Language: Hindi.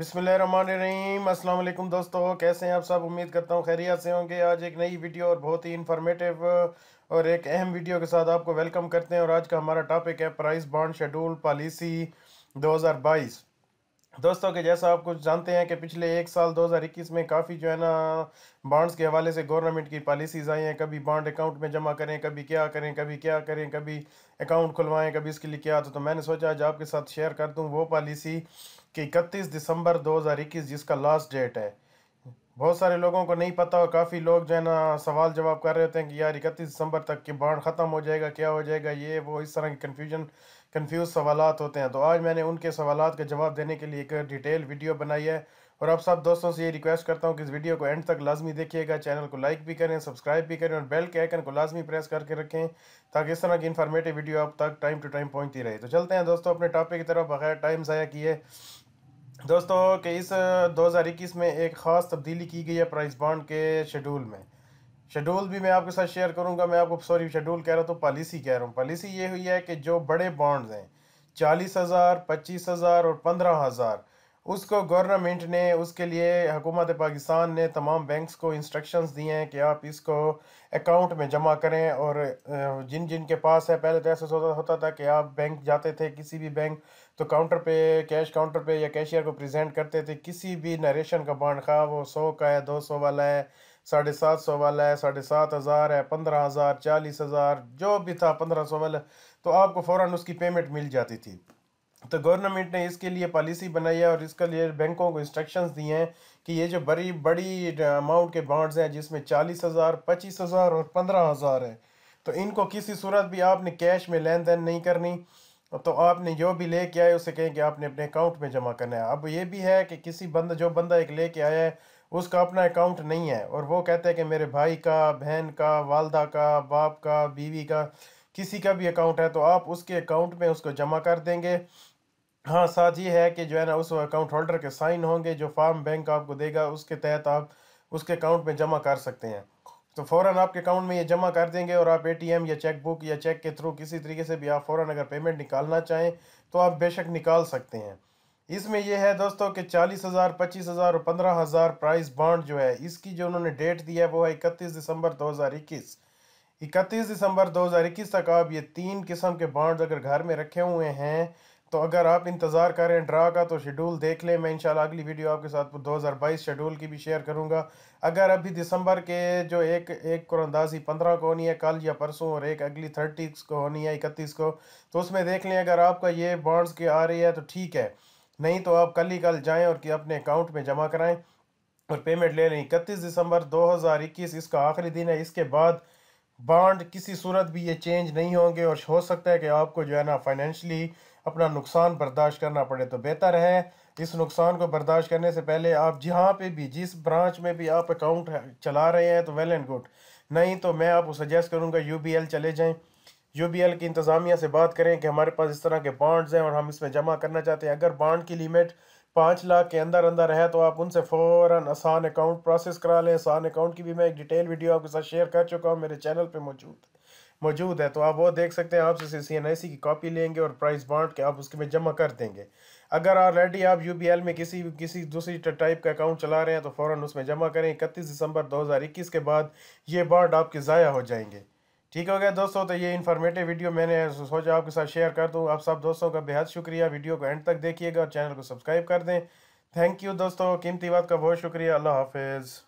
अस्सलाम वालेकुम दोस्तों कैसे हैं आप सब उम्मीद करता हूँ खैरियत से होंगे आज एक नई वीडियो और बहुत ही इन्फॉर्मेटिव और एक अहम वीडियो के साथ आपको वेलकम करते हैं और आज का हमारा टॉपिक है प्राइस बॉन्ड शेड्यूल पॉलिसी 2022 दोस्तों के जैसा आप कुछ जानते हैं कि पिछले एक साल 2021 में काफ़ी जो है ना बॉन्ड्स के हवाले से गवर्नमेंट की पॉलिसीज़ आई हैं कभी बॉन्ड अकाउंट में जमा करें कभी क्या करें कभी क्या करें कभी अकाउंट खुलवाएं कभी इसके लिए क्या तो, तो मैंने सोचा आज आपके साथ शेयर कर दूं वो पॉलिसी कि इकतीस दिसंबर 2021 जिसका लास्ट डेट है बहुत सारे लोगों को नहीं पता और काफ़ी लोग जो है ना सवाल जवाब कर रहे होते हैं कि यार इकतीस दिसंबर तक कि बाढ़ ख़त्म हो जाएगा क्या हो जाएगा ये वो इस तरह के कन्फ्यूजन कन्फ्यूज़ सवाल होते हैं तो आज मैंने उनके सवाल का जवाब देने के लिए एक डिटेल वीडियो बनाई है और आप सब दोस्तों से ये रिक्वेस्ट करता हूँ कि इस वीडियो को एंड तक लाजमी देखिएगा चैनल को लाइक भी करें सब्सक्राइब भी करें और बेल के आइकन को लाजमी प्रेस करके रखें ताकि इस तरह की इन्फॉर्मेटिव वीडियो आप तक टाइम टू टाइम पहुँचती रहे तो चलते हैं दोस्तों अपने टॉपिक की तरफ बगैर टाइम ज़ाया किए दोस्तों कि इस दो हज़ार इक्कीस में एक ख़ास तब्दीली की गई है प्राइस बॉन्ड के शेड्यूल में शेड्यूल भी मैं आपके साथ शेयर करूंगा मैं आपको सॉरी शेड्यूल कह रहा हूँ तो पॉलिसी कह रहा हूँ पॉलिसी ये हुई है कि जो बड़े बॉन्ड्स हैं चालीस हज़ार पच्चीस हज़ार और पंद्रह हज़ार उसको गवर्नमेंट ने उसके लिए हुकूमत पाकिस्तान ने तमाम बैंक्स को इंस्ट्रक्शंस दिए हैं कि आप इसको अकाउंट में जमा करें और जिन जिन के पास है पहले तो ऐसा होता होता था कि आप बैंक जाते थे किसी भी बैंक तो काउंटर पे कैश काउंटर पे या कैशियर को प्रेजेंट करते थे किसी भी नरेशन का बॉन्ड खा हाँ, वो सौ का है दो सौ वाला है साढ़े सात सौ वाला है साढ़े सात हज़ार है पंद्रह हज़ार चालीस हज़ार जो भी था पंद्रह सौ वाला तो आपको फ़ौर उसकी पेमेंट मिल जाती थी तो गवर्नमेंट ने इसके लिए पॉलिसी बनाई है और इसके लिए बैंकों को इंस्ट्रक्शंस दिए हैं कि ये जो बड़ी बड़ी अमाउंट के बॉन्ड्स हैं जिसमें चालीस हज़ार पच्चीस हज़ार और पंद्रह हज़ार है तो इनको किसी सूरत भी आपने कैश में लेन देन नहीं करनी तो आपने जो भी ले के आए उसे कहें कि आपने अपने अकाउंट में जमा करना है अब ये भी है कि किसी बंद जो बंदा एक ले आया है उसका अपना अकाउंट नहीं है और वो कहता है कि मेरे भाई का बहन का वालदा का बाप का बीवी का किसी का भी अकाउंट है तो आप उसके अकाउंट में उसको जमा कर देंगे हाँ साथ ही है कि जो है ना उस अकाउंट होल्डर के साइन होंगे जो फार्म बैंक आपको देगा उसके तहत आप उसके अकाउंट में जमा कर सकते हैं तो फ़ौर आपके अकाउंट में ये जमा कर देंगे और आप एटीएम या चेक बुक या चेक के थ्रू किसी तरीके से भी आप फ़ौर अगर पेमेंट निकालना चाहें तो आप बेशक निकाल सकते हैं इसमें यह है दोस्तों कि चालीस हज़ार पच्चीस हज़ार और पंद्रह हज़ार प्राइस बॉन्ड जो है इसकी जो उन्होंने डेट दी है वो है इकतीस दिसंबर दो हज़ार इक्कीस इकतीस दिसंबर दो हज़ार इक्कीस तक आप ये तीन किस्म के बॉन्ड अगर घर में रखे हुए हैं तो अगर आप इंतज़ार करें ड्रा का तो शेड्यूल देख लें मैं इंशाल्लाह अगली वीडियो आपके साथ 2022 शेड्यूल की भी शेयर करूंगा अगर अभी दिसंबर के जो एक एक कुरंदाजी पंद्रह को होनी है कल या परसों और एक अगली थर्टी को होनी है इकतीस को तो उसमें देख लें अगर आपका ये बॉन्ड्स की आ रही है तो ठीक है नहीं तो आप कल ही कल जाएँ और कि अपने अकाउंट में जमा कराएँ और पेमेंट ले लें इकतीस दिसंबर दो इसका आखिरी दिन है इसके बाद बॉन्ड किसी सूरत भी ये चेंज नहीं होंगे और हो सकता है कि आपको जो है ना फाइनेंशली अपना नुकसान बर्दाश्त करना पड़े तो बेहतर है इस नुकसान को बर्दाश्त करने से पहले आप जहाँ पे भी जिस ब्रांच में भी आप अकाउंट चला रहे हैं तो वेल एंड गुड नहीं तो मैं आपको सजेस्ट करूँगा यू चले जाएँ यू की इंतज़ामिया से बात करें कि हमारे पास इस तरह के बॉन्ड्स हैं और हम इसमें जमा करना चाहते हैं अगर बॉन्ड की लिमिट पाँच लाख के अंदर अंदर है तो आप उनसे फ़ौर आसान अकाउंट प्रोसेस करा लें आसान अकाउंट की भी मैं एक डिटेल वीडियो आपके साथ शेयर कर चुका हूँ मेरे चैनल पर मौजूद मौजूद है तो आप वो देख सकते हैं आप उसे सी एन आई सी की कॉपी लेंगे और प्राइस बांट के आप उसके में जमा कर देंगे अगर ऑलरेडी आप यू एल में किसी किसी दूसरी टाइप का अकाउंट चला रहे हैं तो फ़ौर उसमें जमा करें इकतीस दिसंबर दो हज़ार इक्कीस के बाद ये बांट आपके ज़ाया हो जाएंगे ठीक हो गया दोस्तों तो ये इन्फॉर्मेटिव वीडियो मैंने सोचा आपके साथ शेयर कर दूँ आप सब दोस्तों का बेहद शुक्रिया वीडियो को एंड तक देखिएगा और चैनल को सब्सक्राइब कर दें थैंक यू दोस्तों कीमती बात का बहुत शुक्रिया अल्लाह हाफिज़